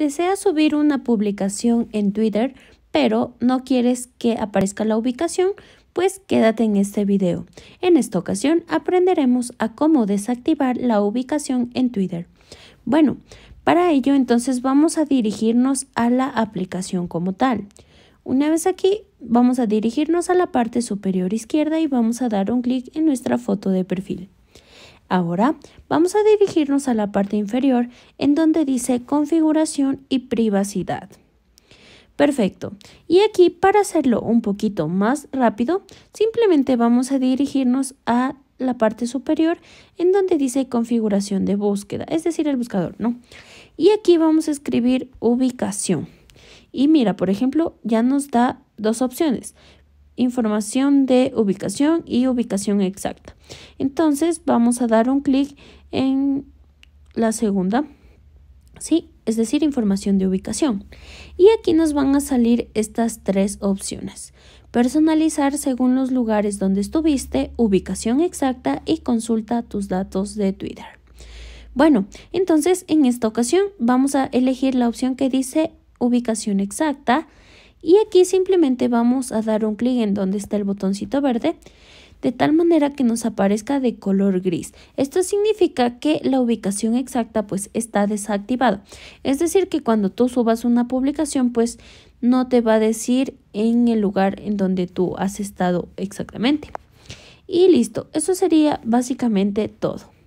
Deseas subir una publicación en Twitter, pero no quieres que aparezca la ubicación, pues quédate en este video. En esta ocasión aprenderemos a cómo desactivar la ubicación en Twitter. Bueno, para ello entonces vamos a dirigirnos a la aplicación como tal. Una vez aquí vamos a dirigirnos a la parte superior izquierda y vamos a dar un clic en nuestra foto de perfil. Ahora vamos a dirigirnos a la parte inferior en donde dice configuración y privacidad. Perfecto. Y aquí para hacerlo un poquito más rápido, simplemente vamos a dirigirnos a la parte superior en donde dice configuración de búsqueda, es decir, el buscador, ¿no? Y aquí vamos a escribir ubicación. Y mira, por ejemplo, ya nos da dos opciones información de ubicación y ubicación exacta. Entonces vamos a dar un clic en la segunda, ¿sí? Es decir, información de ubicación. Y aquí nos van a salir estas tres opciones. Personalizar según los lugares donde estuviste, ubicación exacta y consulta tus datos de Twitter. Bueno, entonces en esta ocasión vamos a elegir la opción que dice ubicación exacta y aquí simplemente vamos a dar un clic en donde está el botoncito verde de tal manera que nos aparezca de color gris. Esto significa que la ubicación exacta pues está desactivada. Es decir que cuando tú subas una publicación pues no te va a decir en el lugar en donde tú has estado exactamente. Y listo, eso sería básicamente todo.